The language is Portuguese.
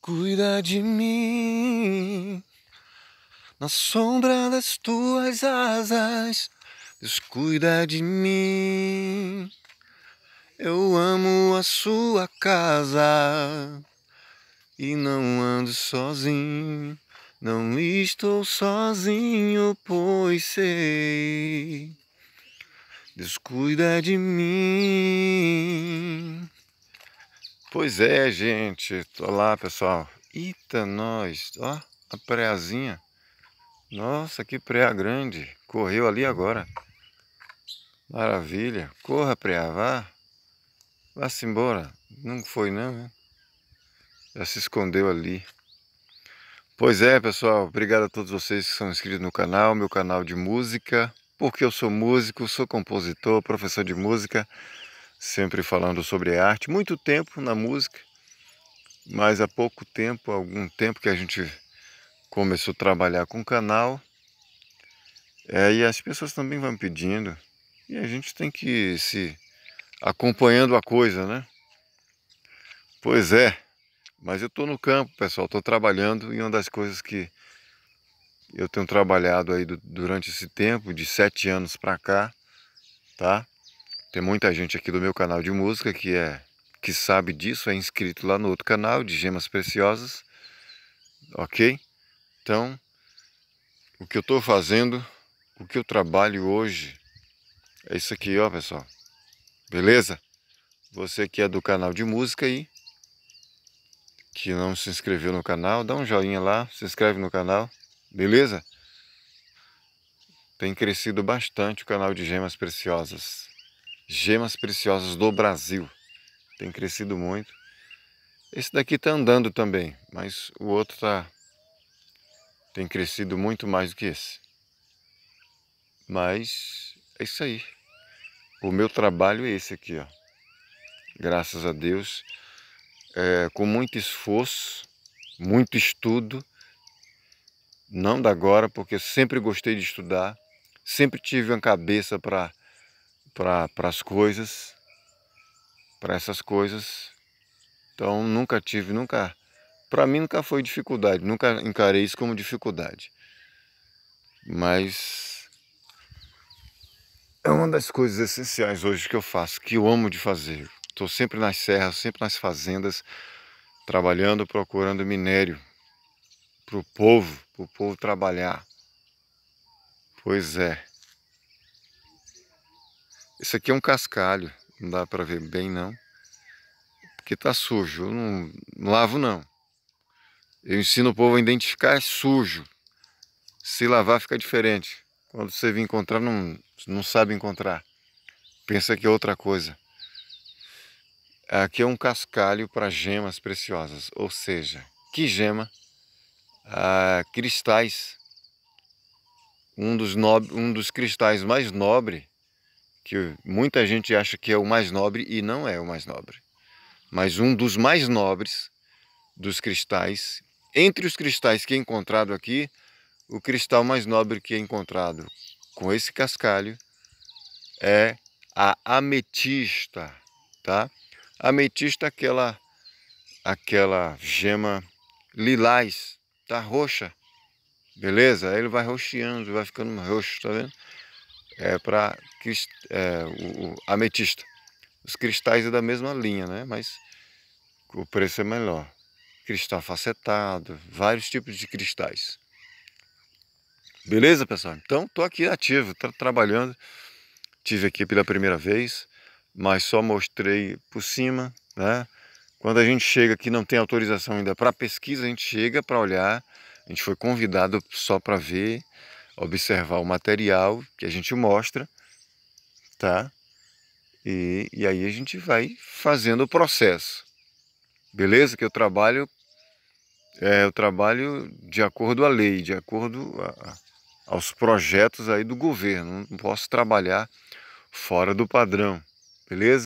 Cuida de mim na sombra das tuas asas. Deus cuida de mim. Eu amo a sua casa e não ando sozinho. Não estou sozinho, pois sei. Deus cuida de mim. Pois é, gente. Olá, pessoal. Eita, nós. Ó, a preazinha. Nossa, que pré grande. Correu ali agora. Maravilha. Corra, preá, vá. Vá-se embora. Não foi, não, né? Já se escondeu ali. Pois é, pessoal. Obrigado a todos vocês que são inscritos no canal, meu canal de música. Porque eu sou músico, sou compositor, professor de música sempre falando sobre arte, muito tempo na música, mas há pouco tempo, algum tempo que a gente começou a trabalhar com o canal, é, e as pessoas também vão pedindo, e a gente tem que ir se acompanhando a coisa, né? Pois é, mas eu estou no campo, pessoal, estou trabalhando, e uma das coisas que eu tenho trabalhado aí durante esse tempo, de sete anos para cá, tá? Tem muita gente aqui do meu canal de música que é que sabe disso, é inscrito lá no outro canal de Gemas Preciosas. OK? Então, o que eu estou fazendo, o que eu trabalho hoje é isso aqui, ó, pessoal. Beleza? Você que é do canal de música aí, que não se inscreveu no canal, dá um joinha lá, se inscreve no canal, beleza? Tem crescido bastante o canal de Gemas Preciosas gemas preciosas do Brasil. Tem crescido muito. Esse daqui está andando também, mas o outro tá tem crescido muito mais do que esse. Mas é isso aí. O meu trabalho é esse aqui, ó. Graças a Deus, é, com muito esforço, muito estudo, não da agora, porque eu sempre gostei de estudar, sempre tive uma cabeça para para as coisas, para essas coisas. Então nunca tive, nunca. Para mim nunca foi dificuldade, nunca encarei isso como dificuldade. Mas é uma das coisas essenciais hoje que eu faço, que eu amo de fazer. Estou sempre nas serras, sempre nas fazendas, trabalhando, procurando minério para o povo, para o povo trabalhar. Pois é. Esse aqui é um cascalho, não dá para ver bem não, porque tá sujo, eu não, não lavo não. Eu ensino o povo a identificar é sujo, se lavar fica diferente. Quando você vir encontrar, não, não sabe encontrar, pensa que é outra coisa. Aqui é um cascalho para gemas preciosas, ou seja, que gema? Ah, cristais um dos, nobre, um dos cristais mais nobres que muita gente acha que é o mais nobre e não é o mais nobre. Mas um dos mais nobres dos cristais, entre os cristais que é encontrado aqui, o cristal mais nobre que é encontrado com esse cascalho é a ametista, tá? Ametista aquela aquela gema lilás, tá roxa. Beleza? Aí ele vai roxeando, vai ficando roxo, tá vendo? é, para é, o, o ametista. Os cristais é da mesma linha, né? mas o preço é melhor. Cristal facetado, vários tipos de cristais. Beleza, pessoal? Então, estou aqui ativo, tra trabalhando. Tive aqui pela primeira vez, mas só mostrei por cima, né? Quando a gente chega aqui, não tem autorização ainda para pesquisa, a gente chega para olhar. A gente foi convidado só para ver observar o material que a gente mostra, tá? E, e aí a gente vai fazendo o processo. Beleza? Que eu trabalho é, eu trabalho de acordo à lei, de acordo a, aos projetos aí do governo. Não posso trabalhar fora do padrão, beleza?